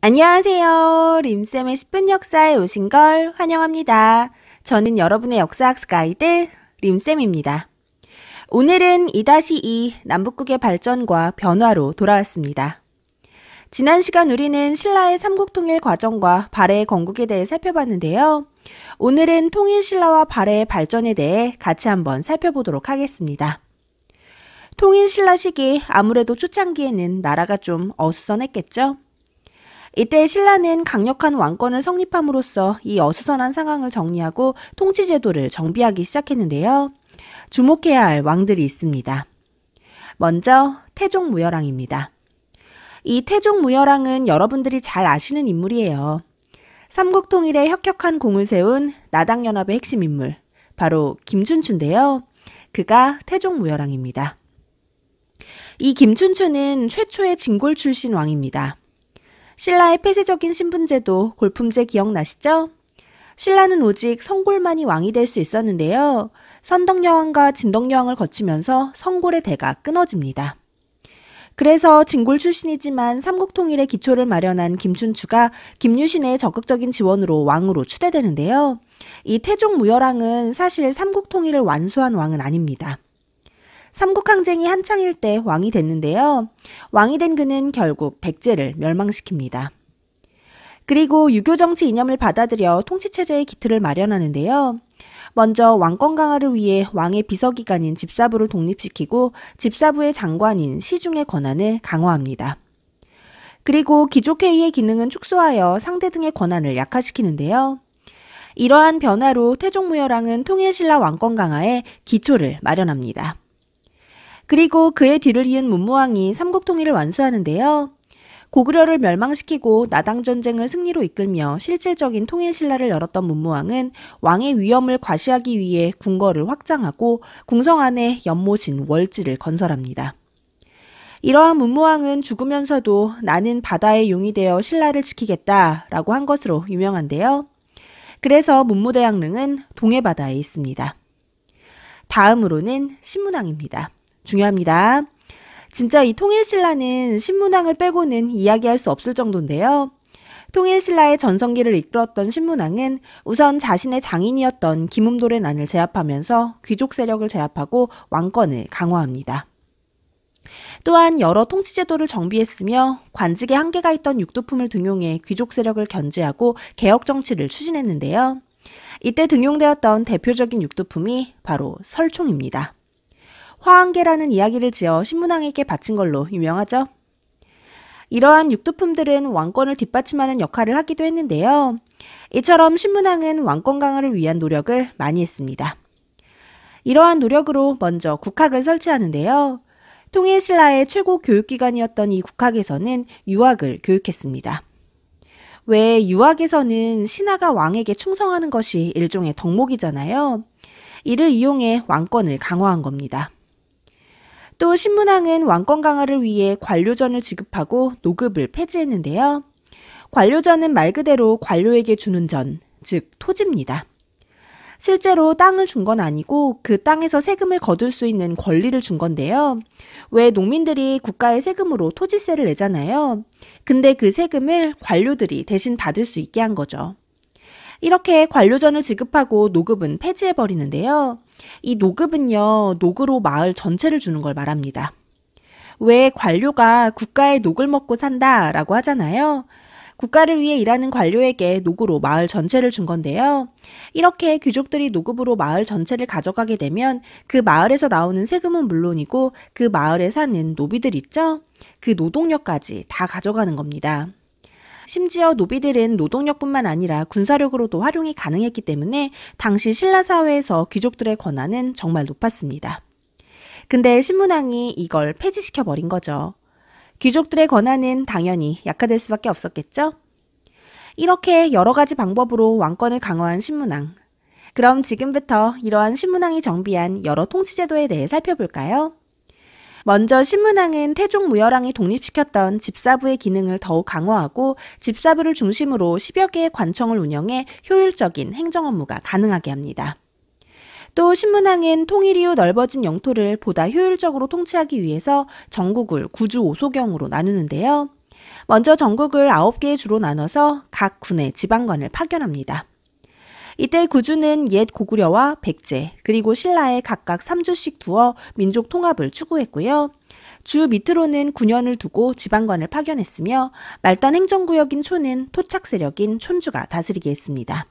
안녕하세요. 림쌤의 10분 역사에 오신 걸 환영합니다. 저는 여러분의 역사학습 가이드 림쌤입니다. 오늘은 2-2 남북국의 발전과 변화로 돌아왔습니다. 지난 시간 우리는 신라의 삼국통일 과정과 발해의 건국에 대해 살펴봤는데요. 오늘은 통일신라와 발해의 발전에 대해 같이 한번 살펴보도록 하겠습니다. 통일신라 시기 아무래도 초창기에는 나라가 좀 어수선했겠죠? 이때 신라는 강력한 왕권을 성립함으로써 이 어수선한 상황을 정리하고 통치제도를 정비하기 시작했는데요. 주목해야 할 왕들이 있습니다. 먼저 태종 무열왕입니다. 이 태종 무열왕은 여러분들이 잘 아시는 인물이에요. 삼국통일에 혁혁한 공을 세운 나당연합의 핵심 인물, 바로 김춘추인데요. 그가 태종 무열왕입니다. 이 김춘추는 최초의 진골 출신 왕입니다. 신라의 폐쇄적인 신분제도 골품제 기억나시죠? 신라는 오직 성골만이 왕이 될 수 있었는데요. 선덕여왕과 진덕여왕을 거치면서 성골의 대가 끊어집니다. 그래서 진골 출신이지만 삼국통일의 기초를 마련한 김춘추가 김유신의 적극적인 지원으로 왕으로 추대되는데요. 이 태종 무열왕은 사실 삼국통일을 완수한 왕은 아닙니다. 삼국항쟁이 한창일 때 왕이 됐는데요. 왕이 된 그는 결국 백제를 멸망시킵니다. 그리고 유교 정치 이념을 받아들여 통치체제의 기틀을 마련하는데요. 먼저 왕권 강화를 위해 왕의 비서기관인 집사부를 독립시키고 집사부의 장관인 시중의 권한을 강화합니다. 그리고 기족회의의 기능은 축소하여 상대 등의 권한을 약화시키는데요. 이러한 변화로 태종무열왕은 통일신라 왕권 강화의 기초를 마련합니다. 그리고 그의 뒤를 이은 문무왕이 삼국통일을 완수하는데요. 고구려를 멸망시키고 나당전쟁을 승리로 이끌며 실질적인 통일신라를 열었던 문무왕은 왕의 위엄을 과시하기 위해 궁궐을 확장하고 궁성 안에 연못인 월지를 건설합니다. 이러한 문무왕은 죽으면서도 나는 바다의 용이 되어 신라를 지키겠다라고 한 것으로 유명한데요. 그래서 문무대왕릉은 동해바다에 있습니다. 다음으로는 신문왕입니다. 중요합니다. 진짜 이 통일신라는 신문왕을 빼고는 이야기할 수 없을 정도인데요. 통일신라의 전성기를 이끌었던 신문왕은 우선 자신의 장인이었던 김음돌의 난을 제압하면서 귀족 세력을 제압하고 왕권을 강화합니다. 또한 여러 통치제도를 정비했으며 관직에 한계가 있던 육두품을 등용해 귀족 세력을 견제하고 개혁 정치를 추진했는데요. 이때 등용되었던 대표적인 육두품이 바로 설총입니다. 화한계라는 이야기를 지어 신문왕에게 바친 걸로 유명하죠. 이러한 육두품들은 왕권을 뒷받침하는 역할을 하기도 했는데요. 이처럼 신문왕은 왕권 강화를 위한 노력을 많이 했습니다. 이러한 노력으로 먼저 국학을 설치하는데요. 통일신라의 최고 교육기관이었던 이 국학에서는 유학을 교육했습니다. 왜 유학에서는 신하가 왕에게 충성하는 것이 일종의 덕목이잖아요. 이를 이용해 왕권을 강화한 겁니다. 또 신문왕은 왕권 강화를 위해 관료전을 지급하고 노급을 폐지했는데요. 관료전은 말 그대로 관료에게 주는 전, 즉 토지입니다. 실제로 땅을 준 건 아니고 그 땅에서 세금을 거둘 수 있는 권리를 준 건데요. 왜 농민들이 국가의 세금으로 토지세를 내잖아요. 근데 그 세금을 관료들이 대신 받을 수 있게 한 거죠. 이렇게 관료전을 지급하고 노급은 폐지해버리는데요. 이 노급은요, 녹으로 마을 전체를 주는 걸 말합니다. 왜 관료가 국가의 녹을 먹고 산다 라고 하잖아요. 국가를 위해 일하는 관료에게 녹으로 마을 전체를 준 건데요. 이렇게 귀족들이 녹읍으로 마을 전체를 가져가게 되면 그 마을에서 나오는 세금은 물론이고 그 마을에 사는 노비들 있죠? 그 노동력까지 다 가져가는 겁니다. 심지어 노비들은 노동력뿐만 아니라 군사력으로도 활용이 가능했기 때문에 당시 신라 사회에서 귀족들의 권한은 정말 높았습니다. 근데 신문왕이 이걸 폐지시켜 버린 거죠. 귀족들의 권한은 당연히 약화될 수밖에 없었겠죠? 이렇게 여러 가지 방법으로 왕권을 강화한 신문왕. 그럼 지금부터 이러한 신문왕이 정비한 여러 통치제도에 대해 살펴볼까요? 먼저 신문왕은 태종 무열왕이 독립시켰던 집사부의 기능을 더욱 강화하고 집사부를 중심으로 10여 개의 관청을 운영해 효율적인 행정 업무가 가능하게 합니다. 또 신문왕은 통일 이후 넓어진 영토를 보다 효율적으로 통치하기 위해서 전국을 구주 5소경으로 나누는데요. 먼저 전국을 9개의 주로 나눠서 각 군의 지방관을 파견합니다. 이때 구주는 옛 고구려와 백제 그리고 신라에 각각 3주씩 두어 민족 통합을 추구했고요. 주 밑으로는 군현을 두고 지방관을 파견했으며 말단 행정구역인 초는 토착 세력인 촌주가 다스리게 했습니다.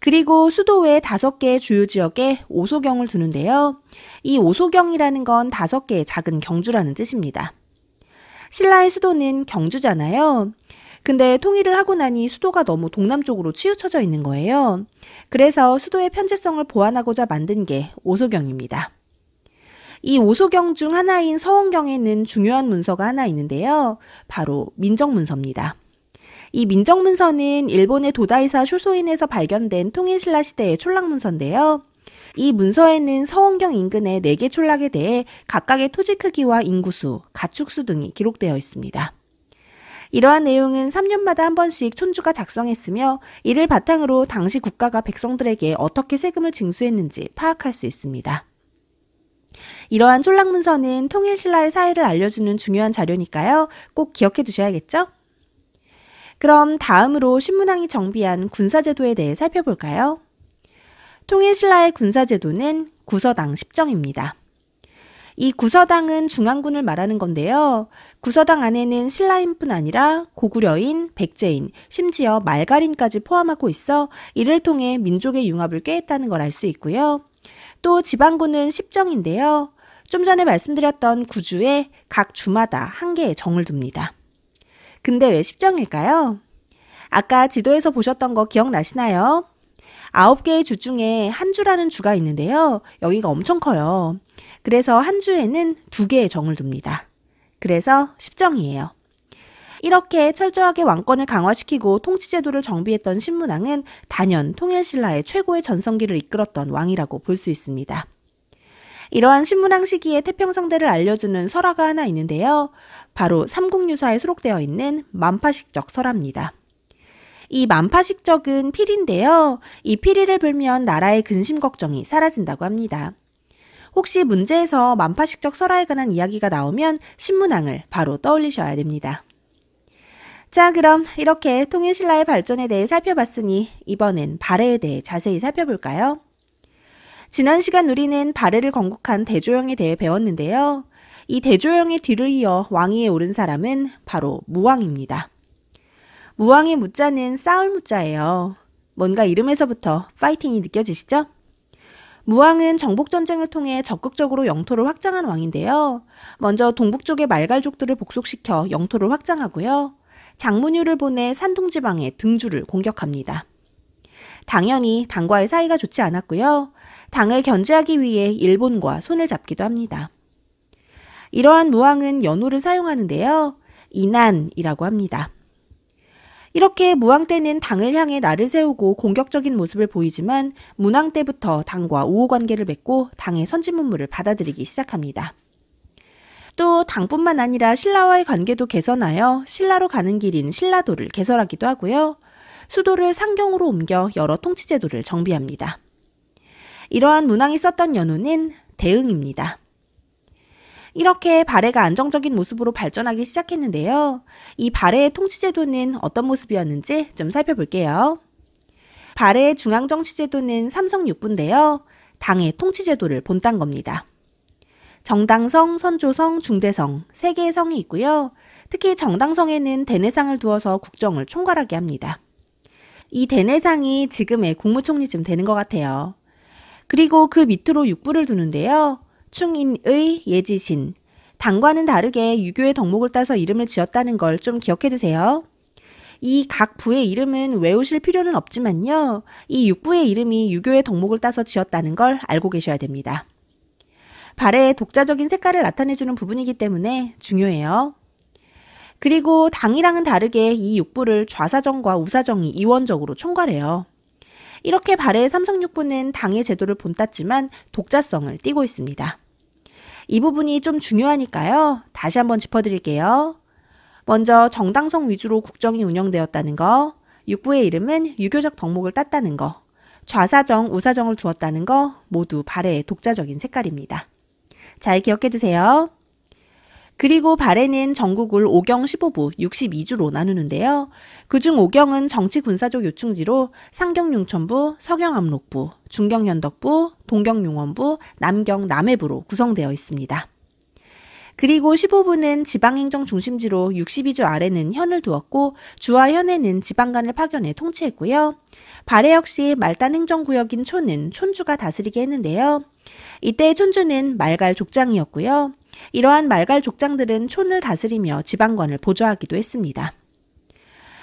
그리고 수도 외 다섯 개의 주요 지역에 오소경을 두는데요. 이 오소경이라는 건 다섯 개의 작은 경주라는 뜻입니다. 신라의 수도는 경주잖아요. 근데 통일을 하고 나니 수도가 너무 동남쪽으로 치우쳐져 있는 거예요. 그래서 수도의 편제성을 보완하고자 만든 게 오소경입니다. 이 오소경 중 하나인 서원경에는 중요한 문서가 하나 있는데요. 바로 민정문서입니다. 이 민정문서는 일본의 도다이사 쇼소인에서 발견된 통일신라 시대의 촌락문서인데요. 이 문서에는 서원경 인근의 4개 촌락에 대해 각각의 토지 크기와 인구수, 가축수 등이 기록되어 있습니다. 이러한 내용은 3년마다 한 번씩 촌주가 작성했으며 이를 바탕으로 당시 국가가 백성들에게 어떻게 세금을 징수했는지 파악할 수 있습니다. 이러한 촌락문서는 통일신라의 사회를 알려주는 중요한 자료니까요. 꼭 기억해 두셔야겠죠? 그럼 다음으로 신문왕이 정비한 군사제도에 대해 살펴볼까요? 통일신라의 군사제도는 구서당 10정입니다. 이 구서당은 중앙군을 말하는 건데요. 구서당 안에는 신라인뿐 아니라 고구려인, 백제인, 심지어 말갈인까지 포함하고 있어 이를 통해 민족의 융합을 꾀했다는 걸 알 수 있고요. 또 지방군은 십정인데요. 좀 전에 말씀드렸던 구주에 각 주마다 한 개의 정을 둡니다. 근데 왜 십정일까요? 아까 지도에서 보셨던 거 기억나시나요? 아홉 개의 주 중에 한 주라는 주가 있는데요. 여기가 엄청 커요. 그래서 한 주에는 두 개의 정을 둡니다. 그래서 십정이에요. 이렇게 철저하게 왕권을 강화시키고 통치제도를 정비했던 신문왕은 단연 통일신라의 최고의 전성기를 이끌었던 왕이라고 볼 수 있습니다. 이러한 신문왕 시기의 태평성대를 알려주는 설화가 하나 있는데요. 바로 삼국유사에 수록되어 있는 만파식적 설화입니다. 이 만파식적은 필인데요. 이 필이를 불면 나라의 근심 걱정이 사라진다고 합니다. 혹시 문제에서 만파식적 설화에 관한 이야기가 나오면 신문왕을 바로 떠올리셔야 됩니다. 자, 그럼 이렇게 통일신라의 발전에 대해 살펴봤으니 이번엔 발해에 대해 자세히 살펴볼까요? 지난 시간 우리는 발해를 건국한 대조영에 대해 배웠는데요. 이 대조영의 뒤를 이어 왕위에 오른 사람은 바로 무왕입니다. 무왕의 무자는 싸울 무자예요. 뭔가 이름에서부터 파이팅이 느껴지시죠? 무왕은 정복전쟁을 통해 적극적으로 영토를 확장한 왕인데요. 먼저 동북쪽의 말갈족들을 복속시켜 영토를 확장하고요. 장문유를 보내 산둥지방의 등주를 공격합니다. 당연히 당과의 사이가 좋지 않았고요. 당을 견제하기 위해 일본과 손을 잡기도 합니다. 이러한 무왕은 연호를 사용하는데요. 이난이라고 합니다. 이렇게 무왕 때는 당을 향해 나를 세우고 공격적인 모습을 보이지만 문왕 때부터 당과 우호 관계를 맺고 당의 선진문물을 받아들이기 시작합니다. 또 당뿐만 아니라 신라와의 관계도 개선하여 신라로 가는 길인 신라도를 개설하기도 하고요. 수도를 상경으로 옮겨 여러 통치제도를 정비합니다. 이러한 문왕이 썼던 연호는 대응입니다. 이렇게 발해가 안정적인 모습으로 발전하기 시작했는데요. 이 발해의 통치제도는 어떤 모습이었는지 좀 살펴볼게요. 발해의 중앙정치제도는 삼성 육부인데요 당의 통치제도를 본딴 겁니다. 정당성, 선조성, 중대성 세 개의 성이 있고요. 특히 정당성에는 대내상을 두어서 국정을 총괄하게 합니다. 이 대내상이 지금의 국무총리쯤 되는 것 같아요. 그리고 그 밑으로 육부를 두는데요. 합충인의 예지신. 당과는 다르게 유교의 덕목을 따서 이름을 지었다는 걸 좀 기억해 두세요. 이 각 부의 이름은 외우실 필요는 없지만요. 이 육부의 이름이 유교의 덕목을 따서 지었다는 걸 알고 계셔야 됩니다. 발의 독자적인 색깔을 나타내주는 부분이기 때문에 중요해요. 그리고 당이랑은 다르게 이 육부를 좌사정과 우사정이 이원적으로 총괄해요. 이렇게 발의 삼성육부는 당의 제도를 본땄지만 독자성을 띠고 있습니다. 이 부분이 좀 중요하니까요. 다시 한번 짚어드릴게요. 먼저 정당성 위주로 국정이 운영되었다는 거, 육부의 이름은 유교적 덕목을 땄다는 거, 좌사정, 우사정을 두었다는 거 모두 발의 해 독자적인 색깔입니다. 잘 기억해 두세요. 그리고 발해는 전국을 5경 15부 62주로 나누는데요. 그중 5경은 정치 군사적 요충지로 상경융천부, 서경암록부, 중경현덕부, 동경용원부, 남경 남해부로 구성되어 있습니다. 그리고 15부는 지방행정 중심지로 62주 아래는 현을 두었고 주와 현에는 지방간을 파견해 통치했고요. 발해 역시 말단 행정구역인 촌은 촌주가 다스리게 했는데요. 이때 촌주는 말갈 족장이었고요. 이러한 말갈 족장들은 촌을 다스리며 지방권을 보조하기도 했습니다.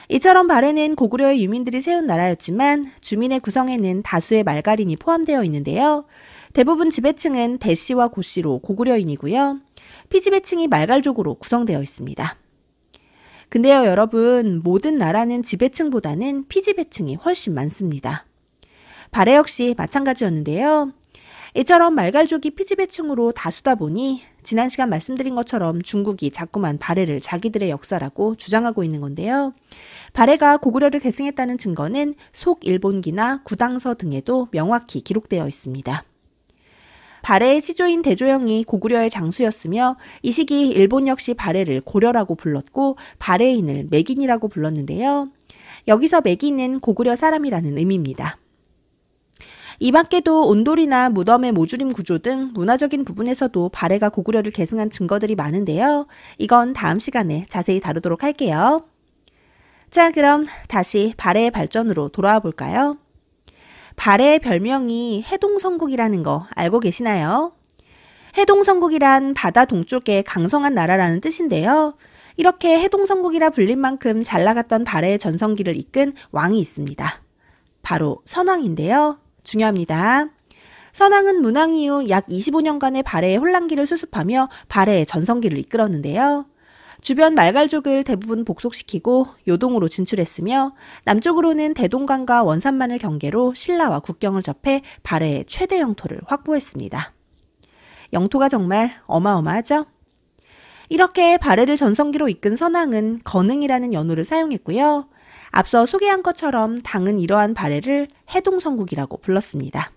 이처럼 발해는 고구려의 유민들이 세운 나라였지만 주민의 구성에는 다수의 말갈인이 포함되어 있는데요. 대부분 지배층은 대씨와 고씨로 고구려인이고요. 피지배층이 말갈족으로 구성되어 있습니다. 근데요, 여러분, 모든 나라는 지배층보다는 피지배층이 훨씬 많습니다. 발해 역시 마찬가지였는데요. 이처럼 말갈족이 피지배층으로 다수다 보니 지난 시간 말씀드린 것처럼 중국이 자꾸만 발해를 자기들의 역사라고 주장하고 있는 건데요. 발해가 고구려를 계승했다는 증거는 속일본기나 구당서 등에도 명확히 기록되어 있습니다. 발해의 시조인 대조영이 고구려의 장수였으며 이 시기 일본 역시 발해를 고려라고 불렀고 발해인을 맥인이라고 불렀는데요. 여기서 맥인은 고구려 사람이라는 의미입니다. 이 밖에도 온돌이나 무덤의 모주림 구조 등 문화적인 부분에서도 발해가 고구려를 계승한 증거들이 많은데요. 이건 다음 시간에 자세히 다루도록 할게요. 자, 그럼 다시 발해의 발전으로 돌아와 볼까요? 발해의 별명이 해동성국이라는 거 알고 계시나요? 해동성국이란 바다 동쪽에 강성한 나라라는 뜻인데요. 이렇게 해동성국이라 불린 만큼 잘 나갔던 발해의 전성기를 이끈 왕이 있습니다. 바로 선왕인데요. 중요합니다. 선왕은 문왕 이후 약 25년간의 발해의 혼란기를 수습하며 발해의 전성기를 이끌었는데요. 주변 말갈족을 대부분 복속시키고 요동으로 진출했으며 남쪽으로는 대동강과 원산만을 경계로 신라와 국경을 접해 발해의 최대 영토를 확보했습니다. 영토가 정말 어마어마하죠? 이렇게 발해를 전성기로 이끈 선왕은 건흥이라는 연호를 사용했고요. 앞서 소개한 것처럼 당은 이러한 발해를 해동성국이라고 불렀습니다.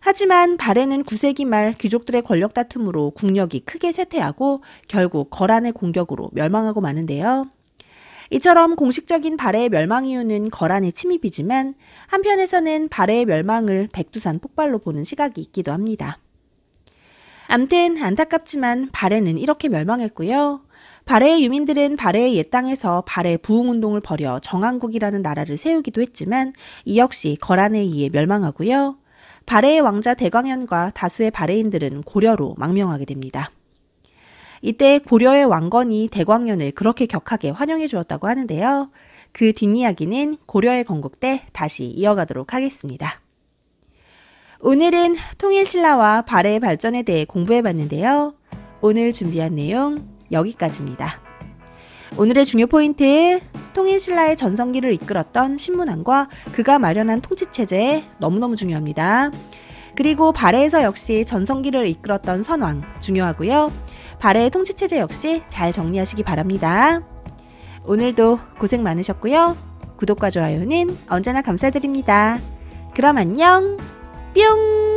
하지만 발해는 9세기 말 귀족들의 권력 다툼으로 국력이 크게 쇠퇴하고 결국 거란의 공격으로 멸망하고 마는데요. 이처럼 공식적인 발해의 멸망 이유는 거란의 침입이지만 한편에서는 발해의 멸망을 백두산 폭발로 보는 시각이 있기도 합니다. 암튼 안타깝지만 발해는 이렇게 멸망했고요. 발해의 유민들은 발해의 옛 땅에서 발해 부흥 운동을 벌여 정한국이라는 나라를 세우기도 했지만 이 역시 거란에 의해 멸망하고요. 발해의 왕자 대광현과 다수의 발해인들은 고려로 망명하게 됩니다. 이때 고려의 왕건이 대광현을 그렇게 격하게 환영해 주었다고 하는데요. 그 뒷이야기는 고려의 건국 때 다시 이어가도록 하겠습니다. 오늘은 통일신라와 발해의 발전에 대해 공부해 봤는데요. 오늘 준비한 내용 여기까지입니다. 오늘의 중요 포인트 통일신라의 전성기를 이끌었던 신문왕과 그가 마련한 통치체제 너무너무 중요합니다. 그리고 발해에서 역시 전성기를 이끌었던 선왕 중요하고요. 발해의 통치체제 역시 잘 정리하시기 바랍니다. 오늘도 고생 많으셨고요. 구독과 좋아요는 언제나 감사드립니다. 그럼 안녕 뿅